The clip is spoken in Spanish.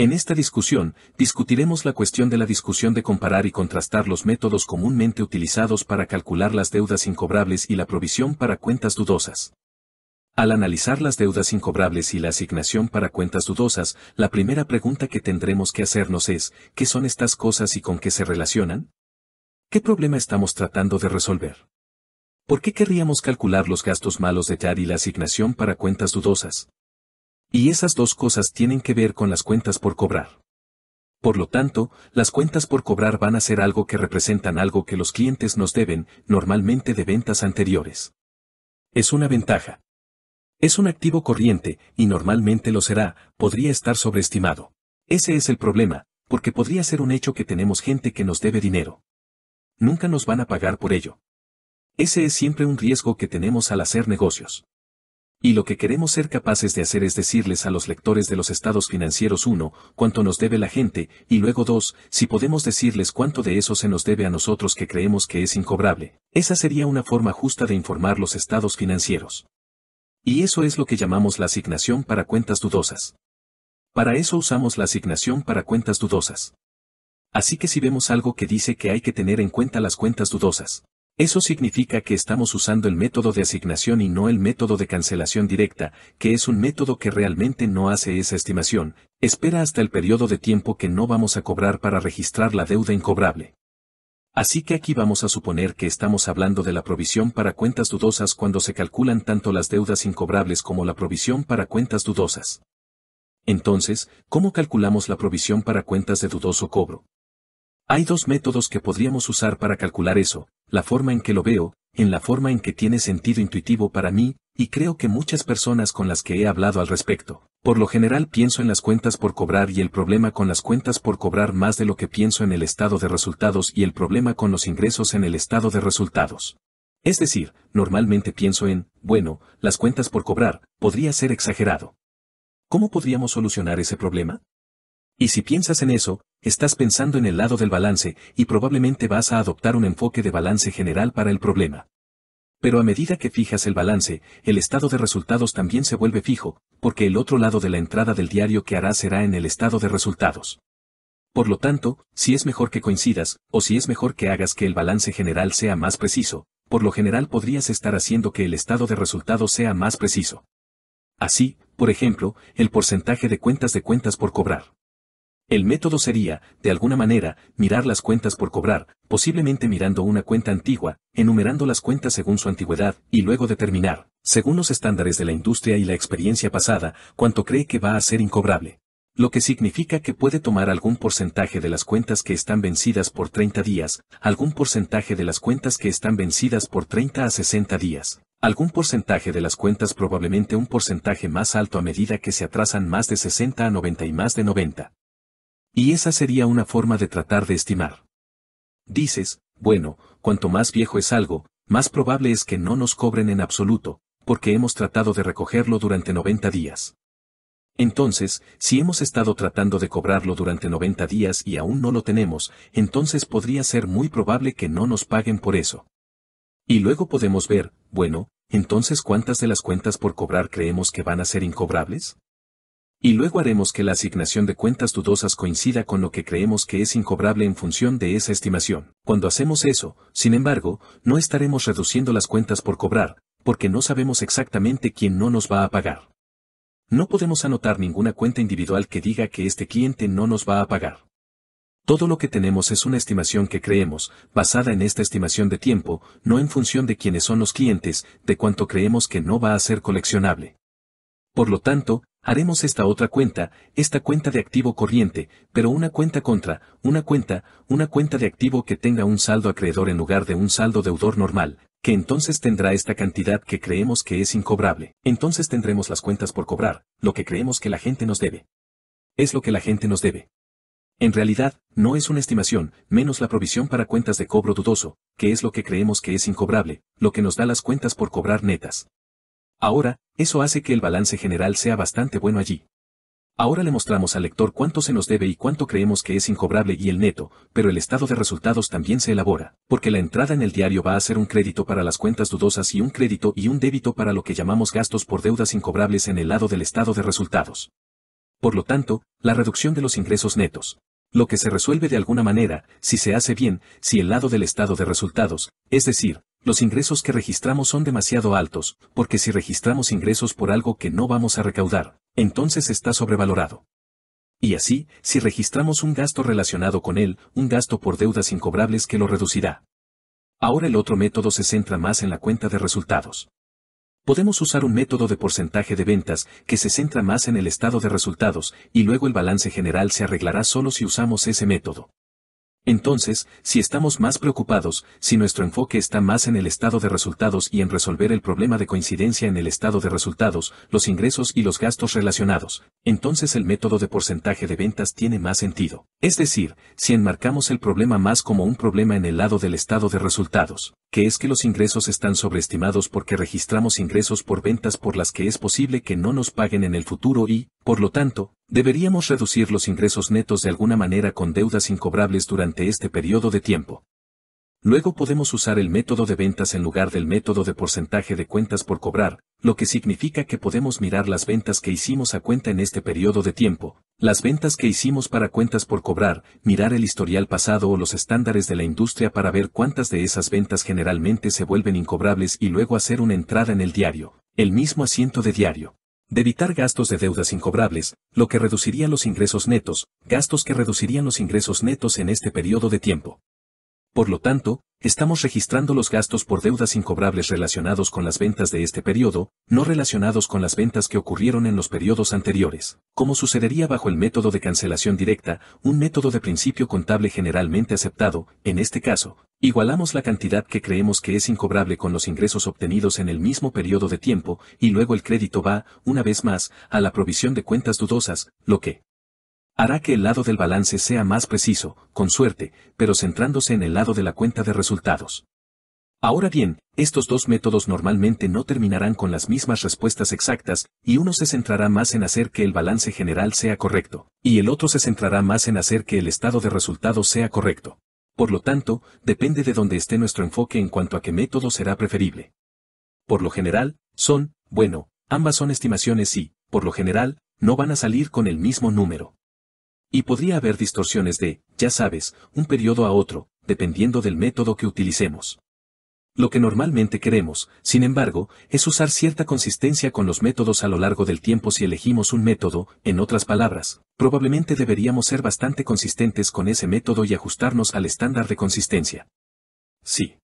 En esta discusión, discutiremos la cuestión de la discusión de comparar y contrastar los métodos comúnmente utilizados para calcular las deudas incobrables y la provisión para cuentas dudosas. Al analizar las deudas incobrables y la asignación para cuentas dudosas, la primera pregunta que tendremos que hacernos es, ¿qué son estas cosas y con qué se relacionan? ¿Qué problema estamos tratando de resolver? ¿Por qué querríamos calcular los gastos malos de TAR y la asignación para cuentas dudosas? Y esas dos cosas tienen que ver con las cuentas por cobrar. Por lo tanto, las cuentas por cobrar van a ser algo que representan algo que los clientes nos deben, normalmente de ventas anteriores. Es una ventaja. Es un activo corriente, y normalmente lo será, podría estar sobreestimado. Ese es el problema, porque podría ser un hecho que tenemos gente que nos debe dinero. Nunca nos van a pagar por ello. Ese es siempre un riesgo que tenemos al hacer negocios. Y lo que queremos ser capaces de hacer es decirles a los lectores de los estados financieros uno, cuánto nos debe la gente, y luego dos, si podemos decirles cuánto de eso se nos debe a nosotros que creemos que es incobrable. Esa sería una forma justa de informar los estados financieros. Y eso es lo que llamamos la asignación para cuentas dudosas. Para eso usamos la asignación para cuentas dudosas. Así que si vemos algo que dice que hay que tener en cuenta las cuentas dudosas, eso significa que estamos usando el método de asignación y no el método de cancelación directa, que es un método que realmente no hace esa estimación, espera hasta el periodo de tiempo que no vamos a cobrar para registrar la deuda incobrable. Así que aquí vamos a suponer que estamos hablando de la provisión para cuentas dudosas cuando se calculan tanto las deudas incobrables como la provisión para cuentas dudosas. Entonces, ¿cómo calculamos la provisión para cuentas de dudoso cobro? Hay dos métodos que podríamos usar para calcular eso, la forma en que lo veo, en la forma en que tiene sentido intuitivo para mí, y creo que muchas personas con las que he hablado al respecto. Por lo general pienso en las cuentas por cobrar y el problema con las cuentas por cobrar más de lo que pienso en el estado de resultados y el problema con los ingresos en el estado de resultados. Es decir, normalmente pienso en, bueno, las cuentas por cobrar, podría ser exagerado. ¿Cómo podríamos solucionar ese problema? Y si piensas en eso, estás pensando en el lado del balance y probablemente vas a adoptar un enfoque de balance general para el problema. Pero a medida que fijas el balance, el estado de resultados también se vuelve fijo, porque el otro lado de la entrada del diario que harás será en el estado de resultados. Por lo tanto, si es mejor que coincidas, o si es mejor que hagas que el balance general sea más preciso, por lo general podrías estar haciendo que el estado de resultados sea más preciso. Así, por ejemplo, el porcentaje de cuentas de cuentas por cobrar. El método sería, de alguna manera, mirar las cuentas por cobrar, posiblemente mirando una cuenta antigua, enumerando las cuentas según su antigüedad, y luego determinar, según los estándares de la industria y la experiencia pasada, cuánto cree que va a ser incobrable. Lo que significa que puede tomar algún porcentaje de las cuentas que están vencidas por 30 días, algún porcentaje de las cuentas que están vencidas por 30 a 60 días, algún porcentaje de las cuentas probablemente un porcentaje más alto a medida que se atrasan más de 60 a 90 y más de 90 y esa sería una forma de tratar de estimar. Dices, bueno, cuanto más viejo es algo, más probable es que no nos cobren en absoluto, porque hemos tratado de recogerlo durante 90 días. Entonces, si hemos estado tratando de cobrarlo durante 90 días y aún no lo tenemos, entonces podría ser muy probable que no nos paguen por eso. Y luego podemos ver, bueno, entonces cuántas de las cuentas por cobrar creemos que van a ser incobrables? Y luego haremos que la asignación de cuentas dudosas coincida con lo que creemos que es incobrable en función de esa estimación. Cuando hacemos eso, sin embargo, no estaremos reduciendo las cuentas por cobrar, porque no sabemos exactamente quién no nos va a pagar. No podemos anotar ninguna cuenta individual que diga que este cliente no nos va a pagar. Todo lo que tenemos es una estimación que creemos, basada en esta estimación de tiempo, no en función de quiénes son los clientes, de cuánto creemos que no va a ser coleccionable. Por lo tanto, Haremos esta otra cuenta, esta cuenta de activo corriente, pero una cuenta contra, una cuenta, una cuenta de activo que tenga un saldo acreedor en lugar de un saldo deudor normal, que entonces tendrá esta cantidad que creemos que es incobrable. Entonces tendremos las cuentas por cobrar, lo que creemos que la gente nos debe. Es lo que la gente nos debe. En realidad, no es una estimación, menos la provisión para cuentas de cobro dudoso, que es lo que creemos que es incobrable, lo que nos da las cuentas por cobrar netas. Ahora, eso hace que el balance general sea bastante bueno allí. Ahora le mostramos al lector cuánto se nos debe y cuánto creemos que es incobrable y el neto, pero el estado de resultados también se elabora, porque la entrada en el diario va a ser un crédito para las cuentas dudosas y un crédito y un débito para lo que llamamos gastos por deudas incobrables en el lado del estado de resultados. Por lo tanto, la reducción de los ingresos netos. Lo que se resuelve de alguna manera, si se hace bien, si el lado del estado de resultados, es decir, los ingresos que registramos son demasiado altos, porque si registramos ingresos por algo que no vamos a recaudar, entonces está sobrevalorado. Y así, si registramos un gasto relacionado con él, un gasto por deudas incobrables que lo reducirá. Ahora el otro método se centra más en la cuenta de resultados. Podemos usar un método de porcentaje de ventas que se centra más en el estado de resultados y luego el balance general se arreglará solo si usamos ese método. Entonces, si estamos más preocupados, si nuestro enfoque está más en el estado de resultados y en resolver el problema de coincidencia en el estado de resultados, los ingresos y los gastos relacionados, entonces el método de porcentaje de ventas tiene más sentido. Es decir, si enmarcamos el problema más como un problema en el lado del estado de resultados, que es que los ingresos están sobreestimados porque registramos ingresos por ventas por las que es posible que no nos paguen en el futuro y, por lo tanto, deberíamos reducir los ingresos netos de alguna manera con deudas incobrables durante este periodo de tiempo. Luego podemos usar el método de ventas en lugar del método de porcentaje de cuentas por cobrar, lo que significa que podemos mirar las ventas que hicimos a cuenta en este periodo de tiempo, las ventas que hicimos para cuentas por cobrar, mirar el historial pasado o los estándares de la industria para ver cuántas de esas ventas generalmente se vuelven incobrables y luego hacer una entrada en el diario, el mismo asiento de diario de evitar gastos de deudas incobrables, lo que reduciría los ingresos netos, gastos que reducirían los ingresos netos en este periodo de tiempo. Por lo tanto, estamos registrando los gastos por deudas incobrables relacionados con las ventas de este periodo, no relacionados con las ventas que ocurrieron en los periodos anteriores. Como sucedería bajo el método de cancelación directa, un método de principio contable generalmente aceptado, en este caso, igualamos la cantidad que creemos que es incobrable con los ingresos obtenidos en el mismo periodo de tiempo, y luego el crédito va, una vez más, a la provisión de cuentas dudosas, lo que hará que el lado del balance sea más preciso, con suerte, pero centrándose en el lado de la cuenta de resultados. Ahora bien, estos dos métodos normalmente no terminarán con las mismas respuestas exactas, y uno se centrará más en hacer que el balance general sea correcto, y el otro se centrará más en hacer que el estado de resultados sea correcto. Por lo tanto, depende de dónde esté nuestro enfoque en cuanto a qué método será preferible. Por lo general, son, bueno, ambas son estimaciones y, por lo general, no van a salir con el mismo número. Y podría haber distorsiones de, ya sabes, un periodo a otro, dependiendo del método que utilicemos. Lo que normalmente queremos, sin embargo, es usar cierta consistencia con los métodos a lo largo del tiempo si elegimos un método, en otras palabras, probablemente deberíamos ser bastante consistentes con ese método y ajustarnos al estándar de consistencia. Sí.